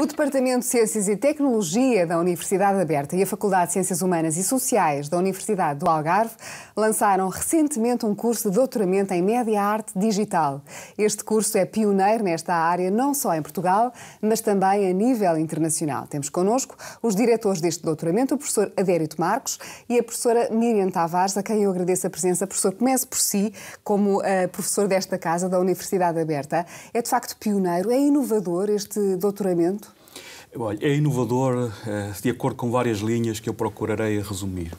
O Departamento de Ciências e Tecnologia da Universidade Aberta e a Faculdade de Ciências Humanas e Sociais da Universidade do Algarve lançaram recentemente um curso de doutoramento em Média Arte Digital. Este curso é pioneiro nesta área, não só em Portugal, mas também a nível internacional. Temos connosco os diretores deste doutoramento, o professor Adérito Marcos e a professora Miriam Tavares, a quem eu agradeço a presença. Professor, comece por si, como uh, professor desta casa da Universidade Aberta. É de facto pioneiro, é inovador este doutoramento? Olha, é inovador, eh, de acordo com várias linhas que eu procurarei resumir.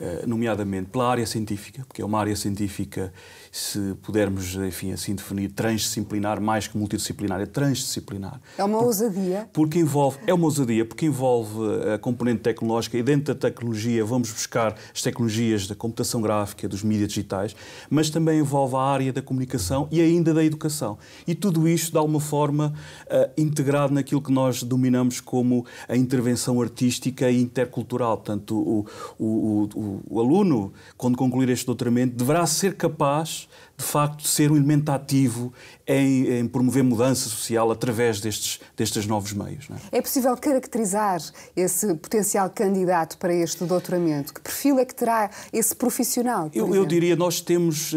Eh, nomeadamente pela área científica, porque é uma área científica, se pudermos, enfim, assim definir, transdisciplinar, mais que multidisciplinar, é transdisciplinar. É uma ousadia. Porque envolve, é uma ousadia, porque envolve eh, a componente tecnológica e dentro da tecnologia vamos buscar as tecnologias da computação gráfica, dos mídias digitais, mas também envolve a área da comunicação e ainda da educação. E tudo isto dá uma forma uh, naquilo que nós dominamos como a intervenção artística e intercultural, portanto, o, o, o o, aluno, quando concluir este doutoramento, deverá ser capaz, de facto, de ser um elemento ativo em, em promover mudança social através destes, destes novos meios. É? é? possível caracterizar esse potencial candidato para este doutoramento? Que perfil é que terá esse profissional? Eu, eu, diria, nós temos. Uh,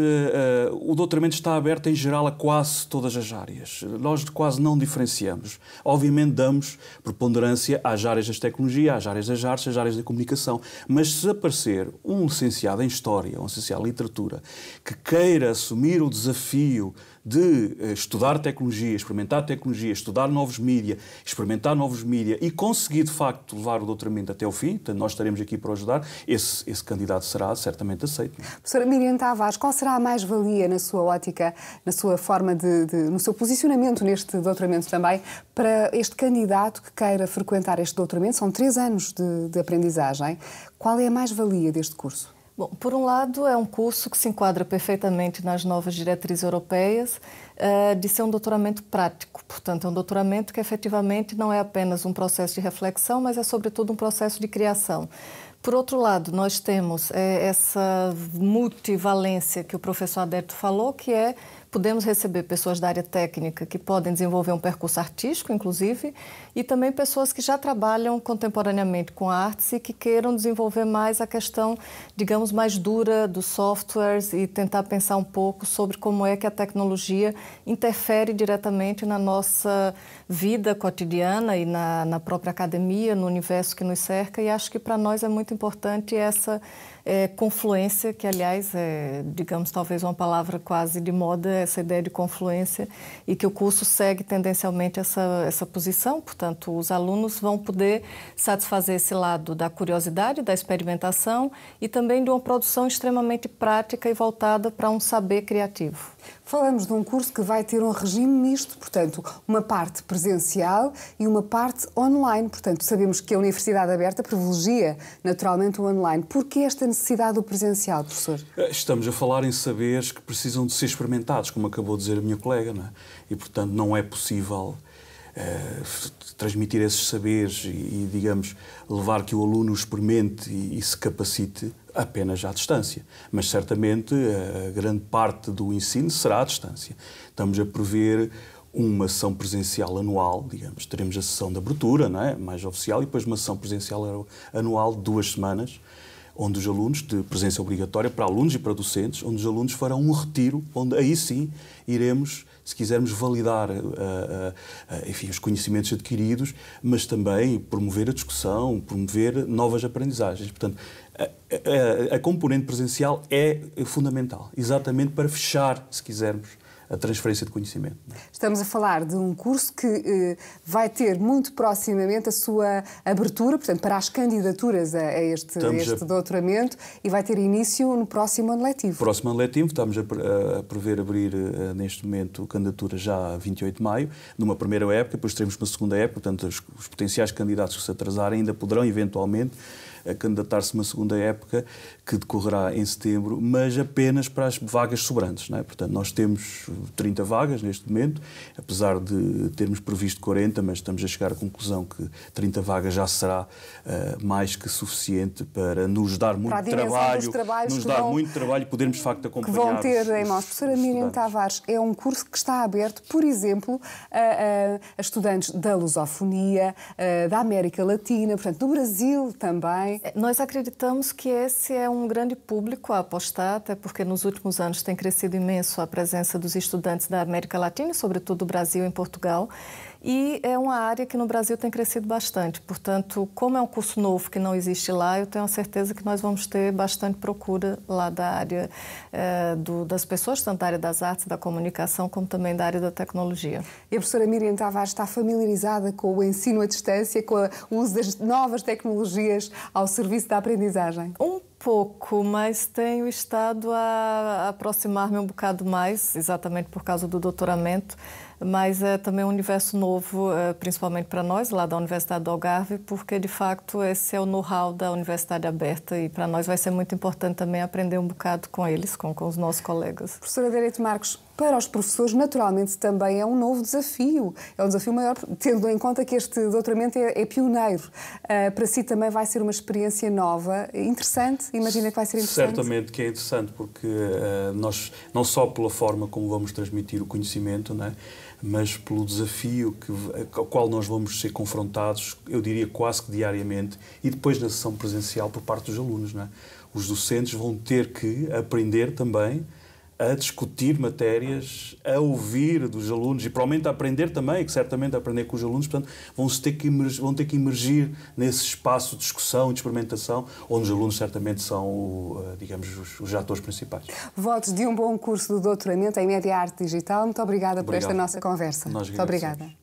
uh, o doutoramento está aberto, em geral, a quase todas as áreas. Nós quase não diferenciamos. Obviamente, damos preponderância às áreas das tecnologias, às áreas das artes, às áreas da comunicação. Mas se aparecer haver um licenciado em História, um licenciado em Literatura, que queira assumir o desafio de eh, estudar tecnologia, experimentar tecnologia, estudar novos mídia, experimentar novos mídia e conseguir, de facto, levar o doutoramento até o fim, portanto, nós estaremos aqui para ajudar, esse, esse candidato será certamente aceito. É? Professora Miriam Tavares, qual será a mais-valia na sua ótica, na sua forma de, de, no seu posicionamento neste doutoramento também, para este candidato que queira frequentar este doutoramento? São três anos de, de aprendizagem. Qual é a mais-valia deste curso? Bom, por um lado, é um curso que se enquadra perfeitamente nas novas diretrizes europeias eh, de ser um doutoramento prático. Portanto, é um doutoramento que efetivamente não é apenas um processo de reflexão, mas é sobretudo um processo de criação. Por outro lado, nós temos eh, essa multivalência que o professor Aderto falou, que é Podemos receber pessoas da área técnica que podem desenvolver um percurso artístico, inclusive, e também pessoas que já trabalham contemporaneamente com artes e que queiram desenvolver mais a questão, digamos, mais dura dos softwares e tentar pensar um pouco sobre como é que a tecnologia interfere diretamente na nossa vida cotidiana e na, na própria academia, no universo que nos cerca. E acho que para nós é muito importante essa é, confluência, que aliás é, digamos, talvez uma palavra quase de moda, essa ideia de confluência, e que o curso segue tendencialmente essa, essa posição, portanto, os alunos vão poder satisfazer esse lado da curiosidade, da experimentação e também de uma produção extremamente prática e voltada para um saber criativo. Falamos de um curso que vai ter um regime misto, portanto, uma parte presencial e uma parte online. Portanto, sabemos que a Universidade Aberta privilegia naturalmente o online. Por que esta necessidade? necessidade do presencial, professor? Eh, estamos a falar em saberes que precisam de ser experimentados, como acabou de dizer a minha colega, não é? e portanto não é possível uh, transmitir esses saberes e, e, digamos, levar que o aluno experimente e, e se capacite apenas à distância. Mas certamente eh, a grande parte do ensino será à distância. Estamos a prever uma sessão presencial anual, digamos, teremos a sessão de abertura, não é? mais oficial, e depois uma sessão presencial anual de duas semanas, onde os alunos, de presença obrigatória para alunos e para docentes, onde os alunos farão um retiro, onde aí sim iremos, se quisermos, validar uh, uh, enfim, os conhecimentos adquiridos, mas também promover a discussão, promover novas aprendizagens. Portanto, a, a, a componente presencial é fundamental, exatamente para fechar, se quisermos, a transferência de conhecimento. Estamos a falar de um curso que eh, vai ter muito proximamente a sua abertura, portanto, para as candidaturas a, a este, este a... doutoramento e vai ter início no próximo ano letivo. Próximo ano letivo, estamos a, prever abrir eh, neste momento candidaturas já a 28 de maio, numa primeira época, depois teremos uma segunda época, portanto, os, os potenciais candidatos que se atrasarem ainda poderão eventualmente a candidatar-se uma segunda época que decorrerá em setembro, mas apenas para as vagas sobrantes. Não é? Portanto, nós temos 30 vagas neste momento, apesar de termos previsto 40, mas estamos a chegar à conclusão que 30 vagas já será uh, mais que suficiente para nos dar muito trabalho, nos dar vão, muito trabalho e podermos de facto acompanhar. Que vão ter os, em mãos. Professora Miriam Tavares, é um curso que está aberto, por exemplo, a, a, a estudantes da lusofonia, a, eh, da América Latina, portanto, do Brasil também. É, nós acreditamos que esse é um grande público a apostar, até porque nos últimos anos tem crescido imenso a presença dos estudantes da América Latina, sobretudo do Brasil e Portugal. E é uma área que no Brasil tem crescido bastante. Portanto, como é um curso novo que não existe lá, eu tenho a certeza que nós vamos ter bastante procura lá da área eh, do, das pessoas, tanto da área das artes, da comunicação, como também da área da tecnologia. E a professora Miriam Tavares está familiarizada com o ensino à distância, com o uso das novas tecnologias ao serviço da aprendizagem? Um pouco, mas tenho estado a aproximar-me um bocado mais, exatamente por causa do doutoramento, mas é também um universo novo, eh, principalmente para nós lá da Universidade do Algarve, porque de facto esse é o know-how da Universidade Aberta e para nós vai ser muito importante também aprender um bocado com eles, com, com os nossos colegas. Professora Direito Marcos, para os professores, naturalmente, também é um novo desafio. É um desafio maior, tendo em conta que este doutoramento é, é pioneiro. Uh, para si também vai ser uma experiência nova, interessante e imagina que vai ser interessante? Certamente que é interessante, porque uh, nós, não só pela forma como vamos transmitir o conhecimento, né mas pelo desafio que, eh, ao qual nós vamos ser confrontados, eu diria quase que diariamente, e depois na sessão presencial por parte dos alunos. né Os docentes vão ter que aprender também a discutir matérias, a ouvir dos alunos e provavelmente a aprender também, que certamente a aprender com os alunos, portanto, vão, -se ter, que emergir, vão ter que emergir nesse espaço de discussão e de experimentação, onde os alunos certamente são, eh, digamos, os, os atores principais. Votos de um bom curso do doutoramento em Média Arte Digital. Muito obrigada Obrigado. por esta nossa conversa. Muito obrigada.